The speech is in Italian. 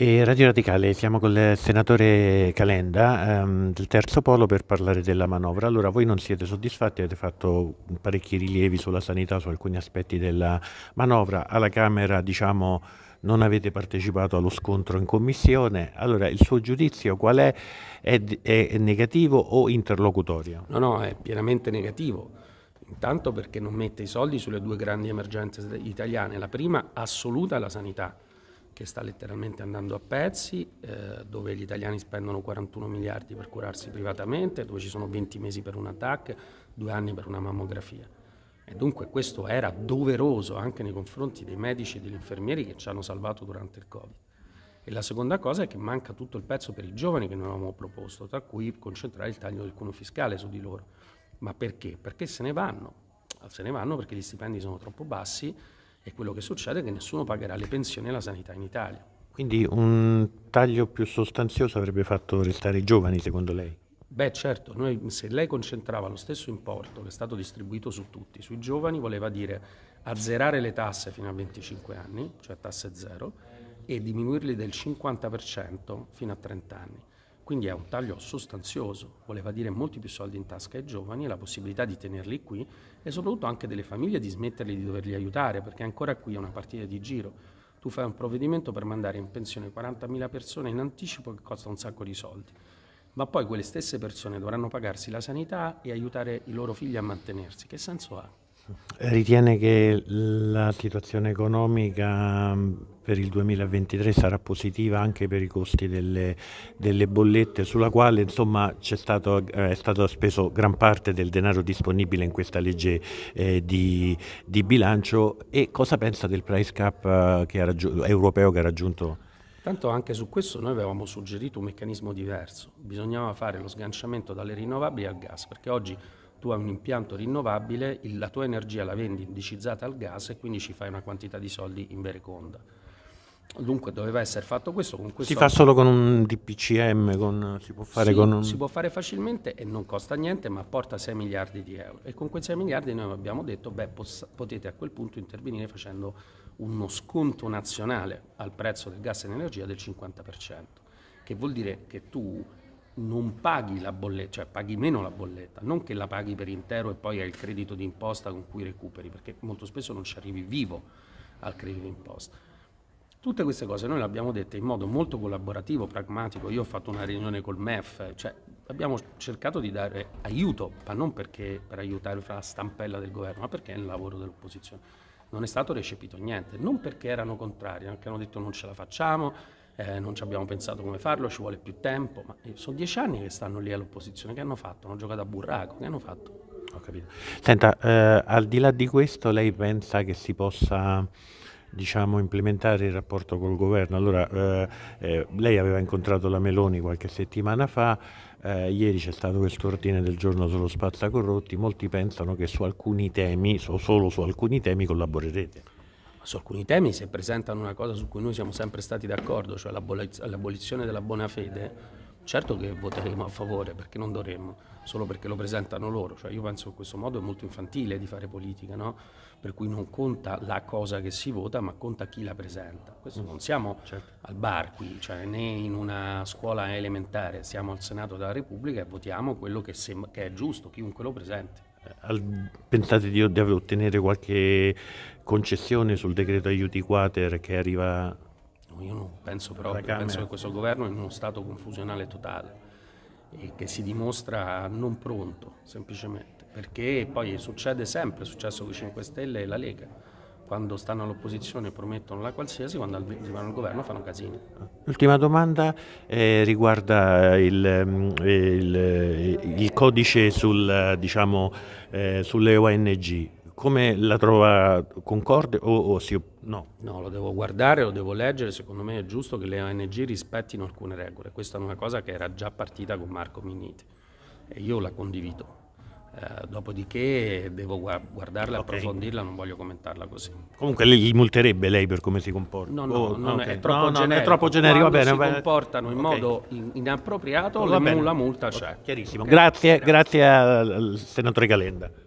E Radio Radicale, siamo con il senatore Calenda ehm, del Terzo Polo per parlare della manovra. Allora, voi non siete soddisfatti, avete fatto parecchi rilievi sulla sanità, su alcuni aspetti della manovra. Alla Camera, diciamo, non avete partecipato allo scontro in commissione. Allora, il suo giudizio qual è? È, è negativo o interlocutorio? No, no, è pienamente negativo. Intanto perché non mette i soldi sulle due grandi emergenze italiane. La prima, assoluta, la sanità che sta letteralmente andando a pezzi, eh, dove gli italiani spendono 41 miliardi per curarsi privatamente, dove ci sono 20 mesi per un TAC, due anni per una mammografia. E dunque questo era doveroso anche nei confronti dei medici e degli infermieri che ci hanno salvato durante il Covid. E la seconda cosa è che manca tutto il pezzo per i giovani che noi avevamo proposto, tra cui concentrare il taglio del cuneo fiscale su di loro. Ma perché? Perché se ne vanno. Se ne vanno perché gli stipendi sono troppo bassi e quello che succede è che nessuno pagherà le pensioni e la sanità in Italia. Quindi un taglio più sostanzioso avrebbe fatto restare i giovani, secondo lei? Beh certo, noi, se lei concentrava lo stesso importo che è stato distribuito su tutti, sui giovani voleva dire azzerare le tasse fino a 25 anni, cioè tasse zero, e diminuirle del 50% fino a 30 anni. Quindi è un taglio sostanzioso, voleva dire molti più soldi in tasca ai giovani, la possibilità di tenerli qui e soprattutto anche delle famiglie di smetterli di doverli aiutare, perché ancora qui è una partita di giro. Tu fai un provvedimento per mandare in pensione 40.000 persone in anticipo che costa un sacco di soldi, ma poi quelle stesse persone dovranno pagarsi la sanità e aiutare i loro figli a mantenersi. Che senso ha? Ritiene che la situazione economica mm, per il 2023 sarà positiva anche per i costi delle, delle bollette, sulla quale insomma, stato, eh, è stato speso gran parte del denaro disponibile in questa legge eh, di, di, bilancio e cosa pensa del price cap eh, che europeo che ha raggiunto? Tanto anche su questo noi avevamo suggerito un meccanismo diverso, bisognava fare lo sganciamento dalle rinnovabili al gas, perché oggi tu hai un impianto rinnovabile, la tua energia la vendi indicizzata al gas e quindi ci fai una quantità di soldi in vereconda. Dunque doveva essere fatto questo con questo. Si fa solo con un DPCM, con, si, può fare sì, con un... si può fare facilmente e non costa niente, ma porta 6 miliardi di euro. E con quei 6 miliardi noi abbiamo detto, beh, poss- potete a quel punto intervenire facendo uno sconto nazionale al prezzo del gas e dell'energia del 50%, che vuol dire che tu non paghi la bolletta, cioè paghi meno la bolletta, non che la paghi per intero e poi hai il credito d'imposta con cui recuperi, perché molto spesso non ci arrivi vivo al credito d'imposta. Tutte queste cose noi le abbiamo dette in modo molto collaborativo, pragmatico. Io ho fatto una riunione col MEF, cioè abbiamo cercato di dare aiuto, ma non perché per aiutare la stampella del governo, ma perché è il lavoro dell'opposizione. Non è stato recepito niente, non perché erano contrari, anche hanno detto non ce la facciamo, eh, non ci abbiamo pensato come farlo, ci vuole più tempo, ma eh, sono dieci anni che stanno lì all'opposizione, che hanno fatto? Hanno giocato a burraco, che hanno fatto? Ho capito. Senta, eh, al di là di questo lei pensa che si possa diciamo, implementare il rapporto col governo. Allora, eh, eh, lei aveva incontrato la Meloni qualche settimana fa, eh, ieri c'è stato questo ordine del giorno sullo spazzacorrotti, molti pensano che su alcuni temi, solo su alcuni temi collaborerete su alcuni temi si presentano una cosa su cui noi siamo sempre stati d'accordo, cioè l'abolizione della buona fede, certo che voteremo a favore perché non dovremmo, solo perché lo presentano loro. Cioè io penso che questo modo è molto infantile di fare politica, no? per cui non conta la cosa che si vota, ma conta chi la presenta. Questo non siamo certo. al bar qui, cioè, né in una scuola elementare, siamo al Senato della Repubblica e votiamo quello che, sem- che è giusto, chiunque lo presenti pensate di, di ottenere qualche concessione sul decreto aiuti quater che arriva io non penso proprio, penso che questo governo è in uno stato confusionale totale e che si dimostra non pronto semplicemente, perché poi succede sempre, è successo con i 5 Stelle e la Lega quando stanno all'opposizione promettono la qualsiasi, quando arrivano al governo fanno casino. L'ultima domanda eh, riguarda il, mm, il, eh, il, codice sul, diciamo, eh, sulle ONG. Come la trova concorde o, o si, no? No, lo devo guardare, lo devo leggere, secondo me è giusto che le ONG rispettino alcune regole. Questa è una cosa che era già partita con Marco Minniti e io la condivido. Eh, dopodiché devo guardarla, okay. approfondirla, non voglio commentarla così. Comunque lei gli multerebbe lei per come si comporta? No, no, oh, no, okay. è, troppo no, no è troppo generico. Quando bene, si bene. comportano in okay. modo inappropriato, la, la multa c'è. Chiarissimo. Grazie, grazie al senatore Calenda.